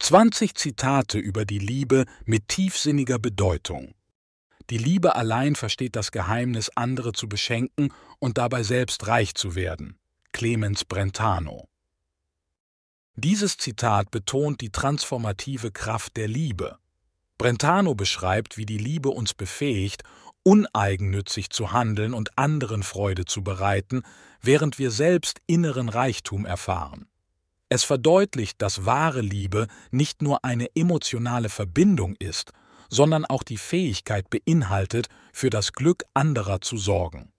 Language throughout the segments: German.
20 Zitate über die Liebe mit tiefsinniger Bedeutung. Die Liebe allein versteht das Geheimnis, andere zu beschenken und dabei selbst reich zu werden. Clemens Brentano. Dieses Zitat betont die transformative Kraft der Liebe. Brentano beschreibt, wie die Liebe uns befähigt, uneigennützig zu handeln und anderen Freude zu bereiten, während wir selbst inneren Reichtum erfahren. Es verdeutlicht, dass wahre Liebe nicht nur eine emotionale Verbindung ist, sondern auch die Fähigkeit beinhaltet, für das Glück anderer zu sorgen.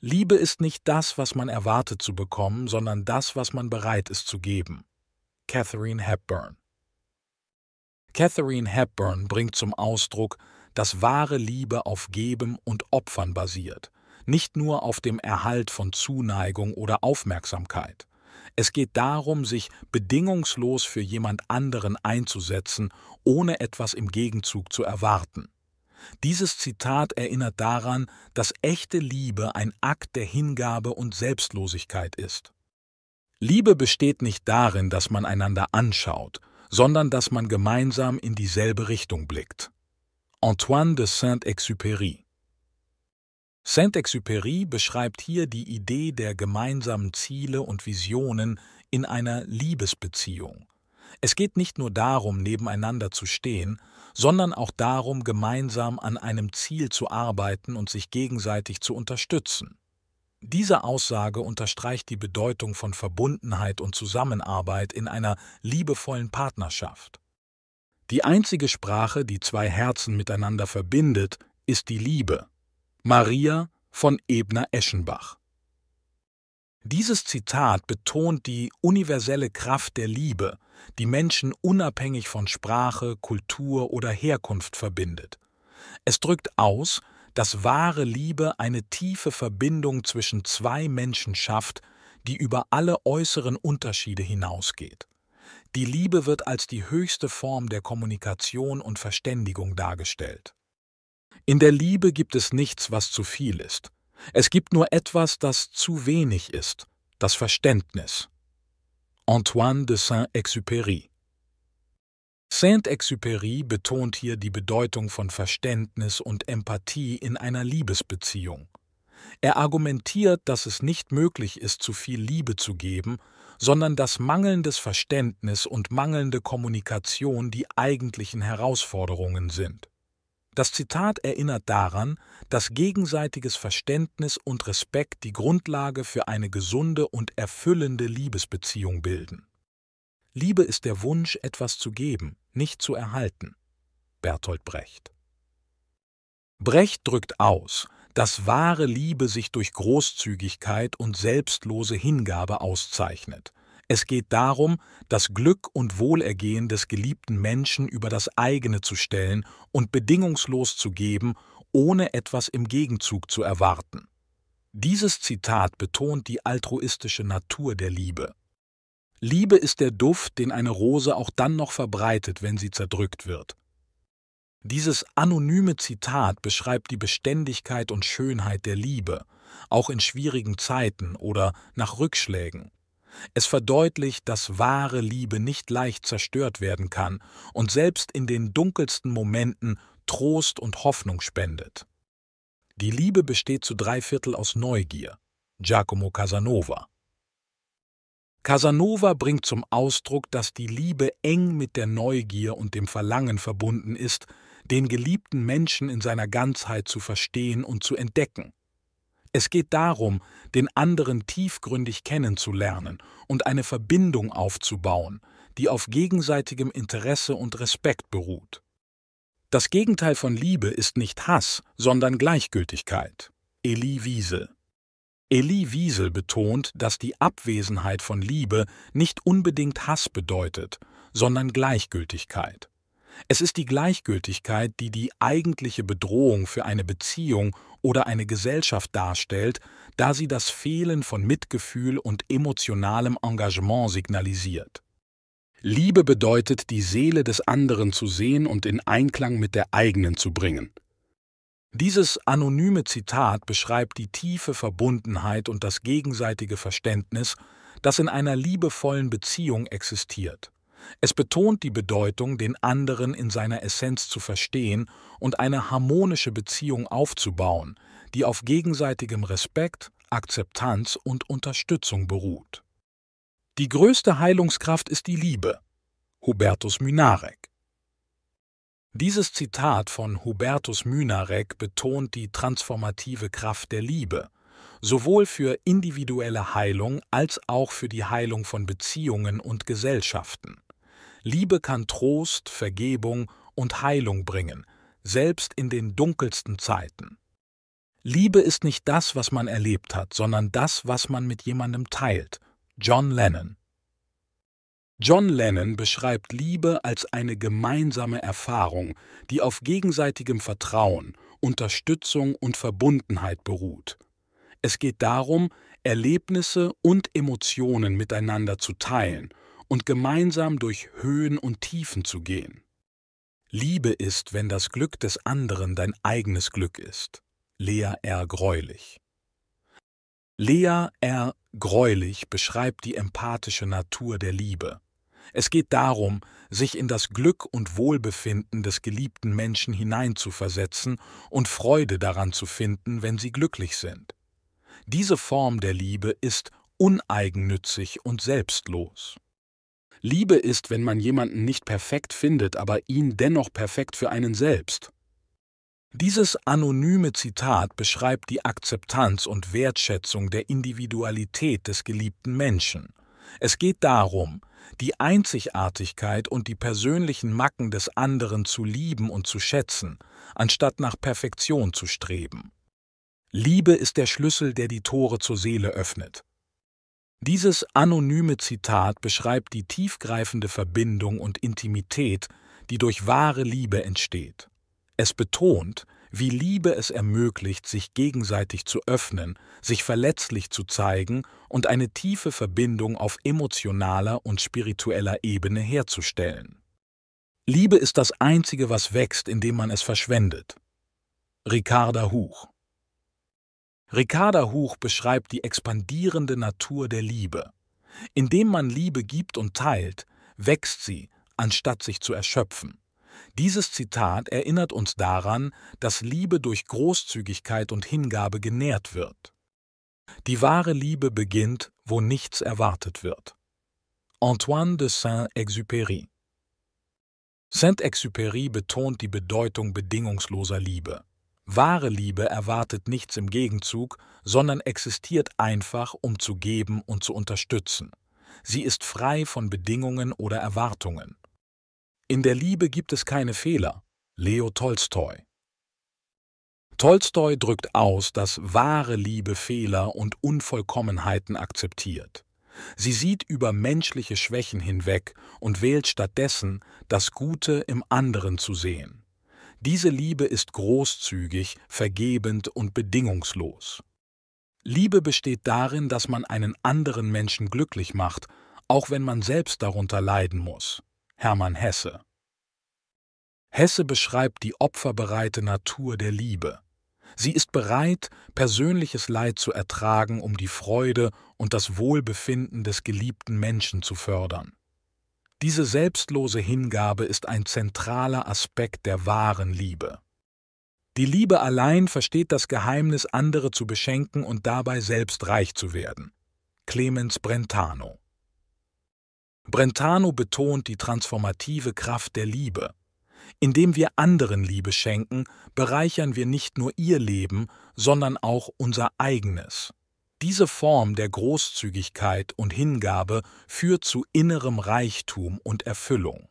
Liebe ist nicht das, was man erwartet zu bekommen, sondern das, was man bereit ist zu geben. Catherine Hepburn Catherine Hepburn bringt zum Ausdruck, dass wahre Liebe auf Geben und Opfern basiert, nicht nur auf dem Erhalt von Zuneigung oder Aufmerksamkeit. Es geht darum, sich bedingungslos für jemand anderen einzusetzen, ohne etwas im Gegenzug zu erwarten. Dieses Zitat erinnert daran, dass echte Liebe ein Akt der Hingabe und Selbstlosigkeit ist. Liebe besteht nicht darin, dass man einander anschaut, sondern dass man gemeinsam in dieselbe Richtung blickt. Antoine de Saint-Exupéry Saint-Exupéry beschreibt hier die Idee der gemeinsamen Ziele und Visionen in einer Liebesbeziehung. Es geht nicht nur darum, nebeneinander zu stehen, sondern auch darum, gemeinsam an einem Ziel zu arbeiten und sich gegenseitig zu unterstützen. Diese Aussage unterstreicht die Bedeutung von Verbundenheit und Zusammenarbeit in einer liebevollen Partnerschaft. Die einzige Sprache, die zwei Herzen miteinander verbindet, ist die Liebe. Maria von Ebner-Eschenbach. Dieses Zitat betont die universelle Kraft der Liebe, die Menschen unabhängig von Sprache, Kultur oder Herkunft verbindet. Es drückt aus, dass wahre Liebe eine tiefe Verbindung zwischen zwei Menschen schafft, die über alle äußeren Unterschiede hinausgeht. Die Liebe wird als die höchste Form der Kommunikation und Verständigung dargestellt. In der Liebe gibt es nichts, was zu viel ist. Es gibt nur etwas, das zu wenig ist, das Verständnis. Antoine de Saint-Exupéry Saint-Exupéry betont hier die Bedeutung von Verständnis und Empathie in einer Liebesbeziehung. Er argumentiert, dass es nicht möglich ist, zu viel Liebe zu geben, sondern dass mangelndes Verständnis und mangelnde Kommunikation die eigentlichen Herausforderungen sind. Das Zitat erinnert daran, dass gegenseitiges Verständnis und Respekt die Grundlage für eine gesunde und erfüllende Liebesbeziehung bilden. Liebe ist der Wunsch, etwas zu geben, nicht zu erhalten. Bertolt Brecht. Brecht drückt aus, dass wahre Liebe sich durch Großzügigkeit und selbstlose Hingabe auszeichnet, es geht darum, das Glück und Wohlergehen des geliebten Menschen über das eigene zu stellen und bedingungslos zu geben, ohne etwas im Gegenzug zu erwarten. Dieses Zitat betont die altruistische Natur der Liebe. Liebe ist der Duft, den eine Rose auch dann noch verbreitet, wenn sie zerdrückt wird. Dieses anonyme Zitat beschreibt die Beständigkeit und Schönheit der Liebe, auch in schwierigen Zeiten oder nach Rückschlägen. Es verdeutlicht, dass wahre Liebe nicht leicht zerstört werden kann und selbst in den dunkelsten Momenten Trost und Hoffnung spendet. Die Liebe besteht zu drei Viertel aus Neugier. Giacomo Casanova. Casanova bringt zum Ausdruck, dass die Liebe eng mit der Neugier und dem Verlangen verbunden ist, den geliebten Menschen in seiner Ganzheit zu verstehen und zu entdecken. Es geht darum, den anderen tiefgründig kennenzulernen und eine Verbindung aufzubauen, die auf gegenseitigem Interesse und Respekt beruht. Das Gegenteil von Liebe ist nicht Hass, sondern Gleichgültigkeit. Elie Wiesel Elie Wiesel betont, dass die Abwesenheit von Liebe nicht unbedingt Hass bedeutet, sondern Gleichgültigkeit. Es ist die Gleichgültigkeit, die die eigentliche Bedrohung für eine Beziehung oder eine Gesellschaft darstellt, da sie das Fehlen von Mitgefühl und emotionalem Engagement signalisiert. Liebe bedeutet, die Seele des anderen zu sehen und in Einklang mit der eigenen zu bringen. Dieses anonyme Zitat beschreibt die tiefe Verbundenheit und das gegenseitige Verständnis, das in einer liebevollen Beziehung existiert. Es betont die Bedeutung, den anderen in seiner Essenz zu verstehen und eine harmonische Beziehung aufzubauen, die auf gegenseitigem Respekt, Akzeptanz und Unterstützung beruht. Die größte Heilungskraft ist die Liebe. Hubertus Mynarek dieses Zitat von Hubertus Mynarek betont die transformative Kraft der Liebe, sowohl für individuelle Heilung als auch für die Heilung von Beziehungen und Gesellschaften. Liebe kann Trost, Vergebung und Heilung bringen, selbst in den dunkelsten Zeiten. Liebe ist nicht das, was man erlebt hat, sondern das, was man mit jemandem teilt. John Lennon. John Lennon beschreibt Liebe als eine gemeinsame Erfahrung, die auf gegenseitigem Vertrauen, Unterstützung und Verbundenheit beruht. Es geht darum, Erlebnisse und Emotionen miteinander zu teilen und gemeinsam durch Höhen und Tiefen zu gehen. Liebe ist, wenn das Glück des anderen dein eigenes Glück ist. Lea R. Greulich. Lea R. Greulich beschreibt die empathische Natur der Liebe. Es geht darum, sich in das Glück und Wohlbefinden des geliebten Menschen hineinzuversetzen und Freude daran zu finden, wenn sie glücklich sind. Diese Form der Liebe ist uneigennützig und selbstlos. Liebe ist, wenn man jemanden nicht perfekt findet, aber ihn dennoch perfekt für einen selbst. Dieses anonyme Zitat beschreibt die Akzeptanz und Wertschätzung der Individualität des geliebten Menschen. Es geht darum, die Einzigartigkeit und die persönlichen Macken des anderen zu lieben und zu schätzen, anstatt nach Perfektion zu streben. Liebe ist der Schlüssel, der die Tore zur Seele öffnet. Dieses anonyme Zitat beschreibt die tiefgreifende Verbindung und Intimität, die durch wahre Liebe entsteht. Es betont, wie Liebe es ermöglicht, sich gegenseitig zu öffnen, sich verletzlich zu zeigen und eine tiefe Verbindung auf emotionaler und spiritueller Ebene herzustellen. Liebe ist das Einzige, was wächst, indem man es verschwendet. Ricarda Huch Ricarda Huch beschreibt die expandierende Natur der Liebe. Indem man Liebe gibt und teilt, wächst sie, anstatt sich zu erschöpfen. Dieses Zitat erinnert uns daran, dass Liebe durch Großzügigkeit und Hingabe genährt wird. Die wahre Liebe beginnt, wo nichts erwartet wird. Antoine de Saint-Exupéry Saint-Exupéry betont die Bedeutung bedingungsloser Liebe. Wahre Liebe erwartet nichts im Gegenzug, sondern existiert einfach, um zu geben und zu unterstützen. Sie ist frei von Bedingungen oder Erwartungen. In der Liebe gibt es keine Fehler. Leo Tolstoi. Tolstoi drückt aus, dass wahre Liebe Fehler und Unvollkommenheiten akzeptiert. Sie sieht über menschliche Schwächen hinweg und wählt stattdessen, das Gute im anderen zu sehen. Diese Liebe ist großzügig, vergebend und bedingungslos. Liebe besteht darin, dass man einen anderen Menschen glücklich macht, auch wenn man selbst darunter leiden muss. Hermann Hesse Hesse beschreibt die opferbereite Natur der Liebe. Sie ist bereit, persönliches Leid zu ertragen, um die Freude und das Wohlbefinden des geliebten Menschen zu fördern. Diese selbstlose Hingabe ist ein zentraler Aspekt der wahren Liebe. Die Liebe allein versteht das Geheimnis, andere zu beschenken und dabei selbst reich zu werden. Clemens Brentano Brentano betont die transformative Kraft der Liebe. Indem wir anderen Liebe schenken, bereichern wir nicht nur ihr Leben, sondern auch unser eigenes. Diese Form der Großzügigkeit und Hingabe führt zu innerem Reichtum und Erfüllung.